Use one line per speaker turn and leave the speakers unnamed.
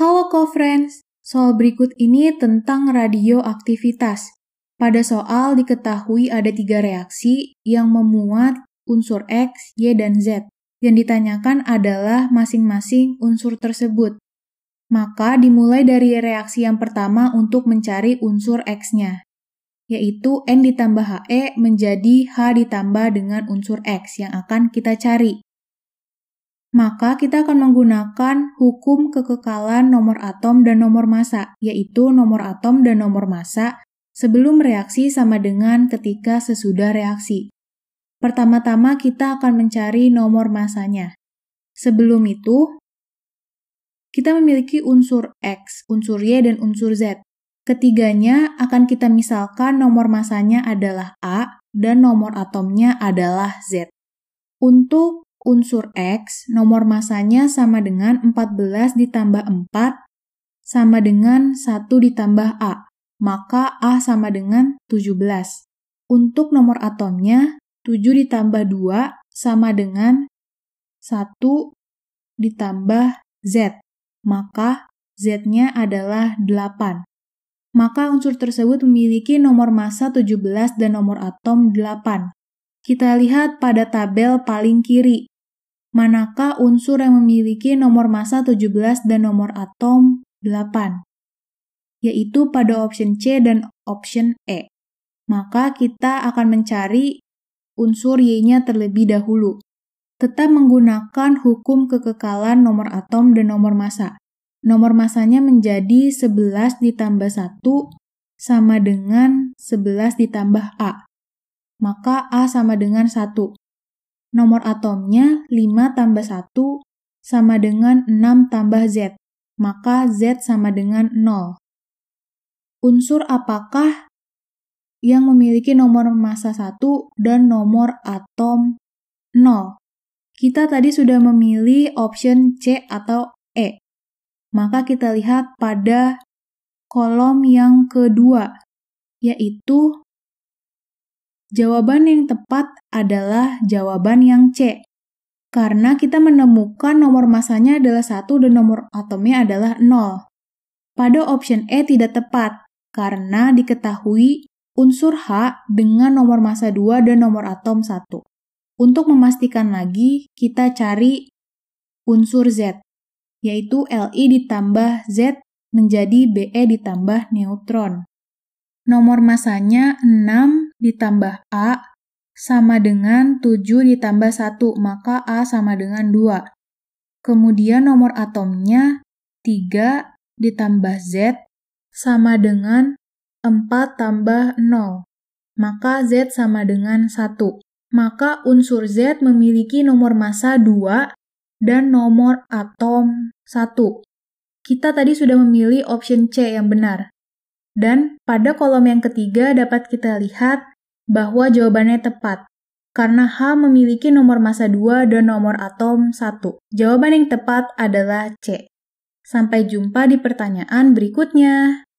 Halo co-friends, soal berikut ini tentang radioaktivitas. Pada soal diketahui ada tiga reaksi yang memuat unsur X, Y, dan Z. Yang ditanyakan adalah masing-masing unsur tersebut. Maka dimulai dari reaksi yang pertama untuk mencari unsur X-nya, yaitu N ditambah HE menjadi H ditambah dengan unsur X yang akan kita cari maka kita akan menggunakan hukum kekekalan nomor atom dan nomor massa, yaitu nomor atom dan nomor massa sebelum reaksi sama dengan ketika sesudah reaksi. Pertama-tama kita akan mencari nomor massanya. Sebelum itu, kita memiliki unsur X, unsur Y, dan unsur Z. Ketiganya akan kita misalkan nomor massanya adalah A dan nomor atomnya adalah Z. Untuk unsur X nomor masanya sama dengan 14 ditambah 4 sama dengan 1 ditambah A, maka A sama dengan 17. Untuk nomor atomnya, 7 ditambah 2 sama dengan 1 ditambah Z, maka Z-nya adalah 8. Maka unsur tersebut memiliki nomor massa 17 dan nomor atom 8. Kita lihat pada tabel paling kiri manakah unsur yang memiliki nomor massa 17 dan nomor atom 8? Yaitu pada option C dan option E. Maka kita akan mencari unsur Y-nya terlebih dahulu. Tetap menggunakan hukum kekekalan nomor atom dan nomor massa. Nomor massanya menjadi 11 ditambah 1 sama dengan 11 ditambah A. Maka A sama dengan 1 nomor atomnya 5 tambah 1 sama dengan 6 tambah Z, maka Z sama dengan 0. Unsur apakah yang memiliki nomor massa 1 dan nomor atom 0? Kita tadi sudah memilih option C atau E. Maka kita lihat pada kolom yang kedua, yaitu Jawaban yang tepat adalah jawaban yang C. Karena kita menemukan nomor masanya adalah 1 dan nomor atomnya adalah 0. Pada option E tidak tepat, karena diketahui unsur H dengan nomor masa 2 dan nomor atom 1. Untuk memastikan lagi, kita cari unsur Z, yaitu Li ditambah Z menjadi Be ditambah neutron. Nomor masanya 6 ditambah A sama dengan 7 ditambah 1, maka A sama dengan 2. Kemudian nomor atomnya 3 ditambah Z sama dengan 4 tambah 0, maka Z sama dengan 1. Maka unsur Z memiliki nomor massa 2 dan nomor atom 1. Kita tadi sudah memilih option C yang benar. Dan pada kolom yang ketiga dapat kita lihat bahwa jawabannya tepat, karena H memiliki nomor masa 2 dan nomor atom 1. Jawaban yang tepat adalah C. Sampai jumpa di pertanyaan berikutnya.